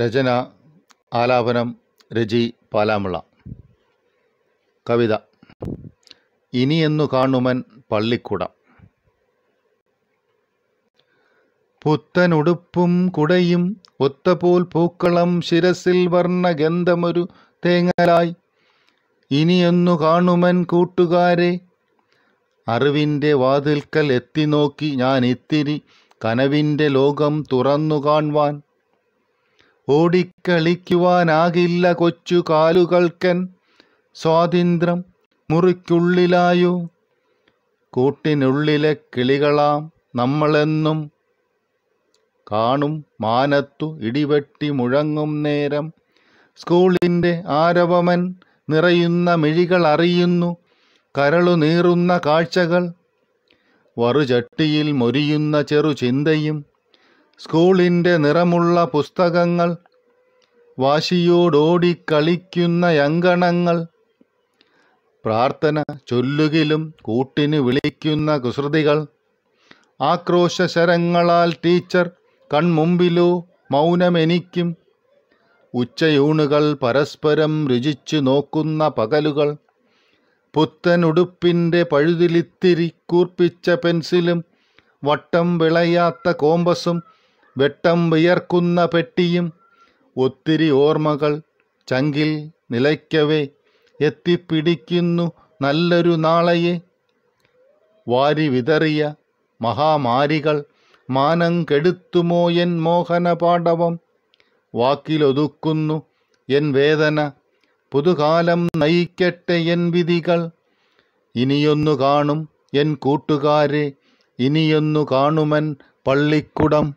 രചന ആലാപനം രചി പാലാമുള കവിത ഇനിയെന്നു കാണുമൻ പള്ളിക്കുട പുത്തനുടുപ്പും കുടയും ഒത്തപോൽ പൂക്കളം ശിരസിൽ വർണ്ണഗന്ധമൊരു തേങ്ങലായി ഇനിയൊന്നു കാണുമൻ കൂട്ടുകാരെ അറിവിൻ്റെ വാതിൽക്കൽ നോക്കി ഞാൻ ഇത്തിരി കനവിൻ്റെ ലോകം തുറന്നു കാൺവാൻ ഓടിക്കളിക്കുവാനാകില്ല കൊച്ചു കാലുകൾക്കൻ സ്വാതന്ത്ര്യം മുറിക്കുള്ളിലായു കൂട്ടിനുള്ളിലെ കിളികളാം നമ്മളെന്നും കാണും മാനത്തു ഇടിവെട്ടി മുഴങ്ങും നേരം സ്കൂളിൻ്റെ ആരവമൻ നിറയുന്ന മിഴികൾ അറിയുന്നു കരളു നീറുന്ന കാഴ്ചകൾ വറുചട്ടിയിൽ മൊരിയുന്ന ചെറു ചിന്തയും സ്കൂളിൻ്റെ നിറമുള്ള പുസ്തകങ്ങൾ കളിക്കുന്ന അങ്കണങ്ങൾ പ്രാർത്ഥന ചൊല്ലുകിലും കൂട്ടിന് വിളിക്കുന്ന കുസൃതികൾ ആക്രോശശരങ്ങളാൽ ടീച്ചർ കൺമുമ്പിലോ മൗനമെനിക്കും ഉച്ചയൂണുകൾ പരസ്പരം രുചിച്ചു നോക്കുന്ന പകലുകൾ പുത്തൻ ഉടുപ്പിൻ്റെ പഴുതിലിത്തിരി കൂർപ്പിച്ച പെൻസിലും വട്ടം വിളയാത്ത കോമ്പസും വെട്ടം വിയർക്കുന്ന പെട്ടിയും ഒത്തിരി ഓർമ്മകൾ ചങ്കിൽ നിലയ്ക്കവേ എത്തിപ്പിടിക്കുന്നു നല്ലൊരു നാളയെ വാരി വിതറിയ മഹാമാരികൾ മാനം കെടുത്തുമോ എൻ മോഹന പാടവം വാക്കിലൊതുക്കുന്നു എൻ വേദന പുതുകാലം നയിക്കട്ടെ എൻ വിധികൾ ഇനിയൊന്നു കാണും എൻ കൂട്ടുകാരെ ഇനിയൊന്നു കാണുമൻ പള്ളിക്കുടം